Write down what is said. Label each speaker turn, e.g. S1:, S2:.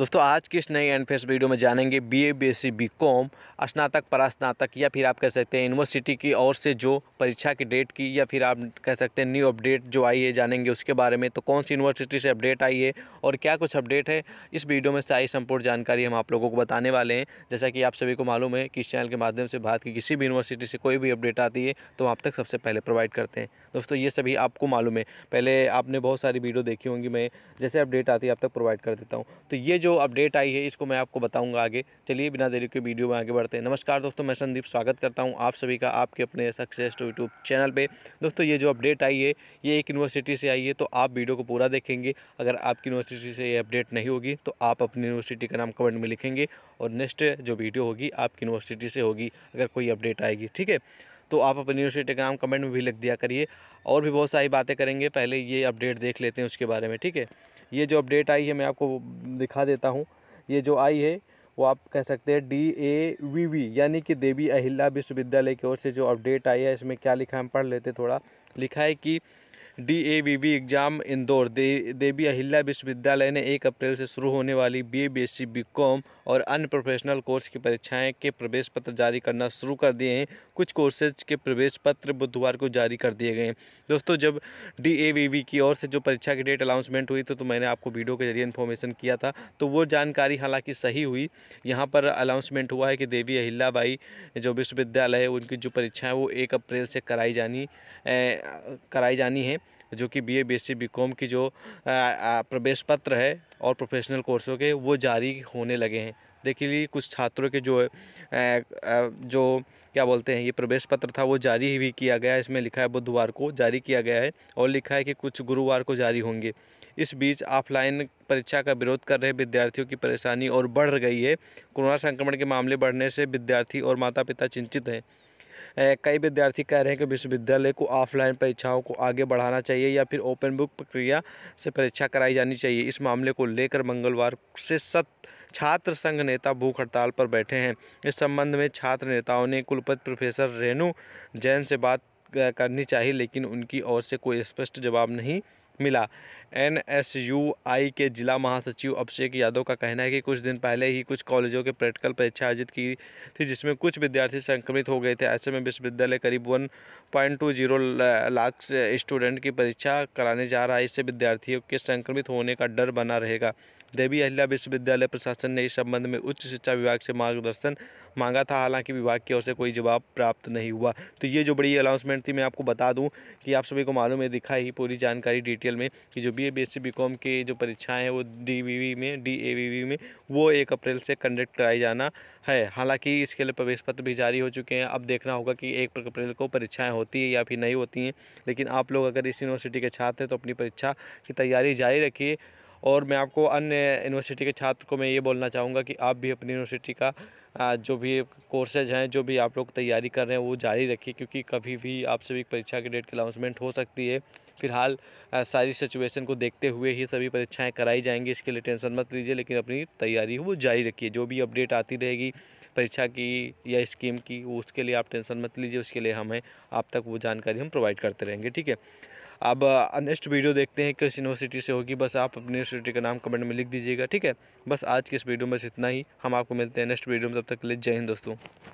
S1: दोस्तों आज की इस नए एंड फेस वीडियो में जानेंगे B A B S C B com स्नातक परास्नातक या फिर आप कह सकते हैं यूनिवर्सिटी की ओर से जो परीक्षा की डेट की या फिर आप कह सकते हैं न्यू अपडेट जो आई है जानेंगे उसके बारे में तो कौन सी यूनिवर्सिटी से अपडेट आई है और क्या कुछ अपडेट है इस वीडियो में सारी संपूर्ण जानकारी हम आप लोगों को बताने वाले हैं जैसा कि आप सभी को मालूम है कि इस चैनल के माध्यम से भारत की किसी भी यूनिवर्सिटी से कोई भी अपडेट आती है तो आप तक सबसे पहले प्रोवाइड करते हैं दोस्तों ये सभी आपको मालूम है पहले आपने बहुत सारी वीडियो देखी होंगी मैं जैसे अपडेट आती है आप तक प्रोवाइड कर देता हूँ तो ये जो जो अपडेट आई है इसको मैं आपको बताऊँगा आगे चलिए बिना देरी के वीडियो में आगे बढ़ते हैं नमस्कार दोस्तों मैं संदीप स्वागत करता हूँ आप सभी का आपके अपने सक्सेस टू यूट्यूब चैनल पर दोस्तों ये जो अपडेट आई है ये एक यूनिवर्सिटी से आई है तो आप वीडियो को पूरा देखेंगे अगर आपकी यूनिवर्सिटी से ये अपडेट नहीं होगी तो आप अपनी यूनिवर्सिटी का नाम कमेंट में लिखेंगे और नेक्स्ट जो वीडियो होगी आपकी यूनिवर्सिटी से होगी अगर कोई अपडेट आएगी ठीक है तो आप अपनी यूनिवर्सिटी का नाम कमेंट में भी लिख दिया करिए और भी बहुत सारी बातें करेंगे पहले ये अपडेट देख लेते हैं उसके बारे में ठीक है ये जो अपडेट आई है मैं आपको दिखा देता हूँ ये जो आई है वो आप कह सकते हैं डी ए वी वी यानी कि देवी अहिल्या विश्वविद्यालय की ओर से जो अपडेट आई है इसमें क्या लिखा है हम पढ़ लेते थोड़ा लिखा है कि वी एग्ज़ाम इंदौर दे, देवी अहिल्या विश्वविद्यालय ने 1 अप्रैल से शुरू होने वाली सी बी कॉम और अन्य प्रोफेशनल कोर्स की परीक्षाएं के प्रवेश पत्र जारी करना शुरू कर दिए हैं कुछ कोर्सेज के प्रवेश पत्र बुधवार को जारी कर दिए गए हैं दोस्तों जब डी की ओर से जो परीक्षा की डेट अनाउंसमेंट हुई तो, तो मैंने आपको वीडियो के जरिए इन्फॉर्मेशन किया था तो वो जानकारी हालाँकि सही हुई यहाँ पर अनाउंसमेंट हुआ है कि देवी अहिल्याबाई जो विश्वविद्यालय है उनकी जो परीक्षाएँ वो एक अप्रैल से कराई जानी कराई जानी है जो कि बीए बीएससी बीकॉम की जो प्रवेश पत्र है और प्रोफेशनल कोर्सों के वो जारी होने लगे हैं देखिए कुछ छात्रों के जो जो क्या बोलते हैं ये प्रवेश पत्र था वो जारी भी किया गया है इसमें लिखा है बुधवार को जारी किया गया है और लिखा है कि कुछ गुरुवार को जारी होंगे इस बीच ऑफलाइन परीक्षा का विरोध कर रहे विद्यार्थियों की परेशानी और बढ़ गई है कोरोना संक्रमण के मामले बढ़ने से विद्यार्थी और माता पिता चिंतित हैं कई विद्यार्थी कह रहे हैं कि विश्वविद्यालय को ऑफलाइन परीक्षाओं को आगे बढ़ाना चाहिए या फिर ओपन बुक प्रक्रिया से परीक्षा कराई जानी चाहिए इस मामले को लेकर मंगलवार से सत छात्र संघ नेता भूख हड़ताल पर बैठे हैं इस संबंध में छात्र नेताओं ने कुलपति प्रोफेसर रेणु जैन से बात करनी चाहिए लेकिन उनकी ओर से कोई स्पष्ट जवाब नहीं मिला एनएसयूआई के जिला महासचिव अभिषेक यादव का कहना है कि कुछ दिन पहले ही कुछ कॉलेजों के प्रैक्टिकल परीक्षा आयोजित की थी जिसमें कुछ विद्यार्थी संक्रमित हो गए थे ऐसे में विश्वविद्यालय करीब one point two zero lakh student की परीक्षा कराने जा रहा है इससे विद्यार्थियों के संक्रमित होने का डर बना रहेगा देवी अहिल्या विश्वविद्यालय प्रशासन ने इस संबंध में उच्च शिक्षा विभाग से मार्गदर्शन मांगा था हालांकि विभाग की ओर से कोई जवाब प्राप्त नहीं हुआ तो ये जो बड़ी अनाउंसमेंट थी मैं आपको बता दूं कि आप सभी को मालूम है दिखा ही पूरी जानकारी डिटेल में कि जो B A B S C B com जो परीक्षाएँ हैं वो डी वी वी में डी ए वी वी में वो एक अप्रैल से कंडक्ट कराई जाना है हालाँकि इसके लिए प्रवेश पत्र भी जारी हो चुके हैं अब देखना होगा कि एक अप्रैल को परीक्षाएँ होती है या फिर नहीं होती हैं लेकिन आप लोग अगर इस यूनिवर्सिटी के छात्र हैं तो अपनी परीक्षा की तैयारी जारी रखिए और मैं आपको अन्य यूनिवर्सिटी के छात्र को मैं ये बोलना चाहूँगा कि आप भी अपनी यूनिवर्सिटी का जो भी कोर्सेज हैं जो भी आप लोग तैयारी कर रहे हैं वो जारी रखिए क्योंकि कभी भी आपसे भी परीक्षा के डेट की अनाउंसमेंट हो सकती है फिलहाल सारी सिचुएशन को देखते हुए ही सभी परीक्षाएं कराई जाएंगी इसके लिए टेंशन मत लीजिए लेकिन अपनी तैयारी वो जारी रखिए जो भी अपडेट आती रहेगी परीक्षा की या स्कीम की उसके लिए आप टेंशन मत लीजिए उसके लिए हमें आप तक वो जानकारी हम प्रोवाइड करते रहेंगे ठीक है अब नेक्स्ट वीडियो देखते हैं किस यूनिवर्सिटी से होगी बस आप अपनी यूनिवर्सिटी का नाम कमेंट में लिख दीजिएगा ठीक है बस आज के इस वीडियो में बस इतना ही हम आपको मिलते हैं नेक्स्ट वीडियो में तब तक के लिए जय हिंद दोस्तों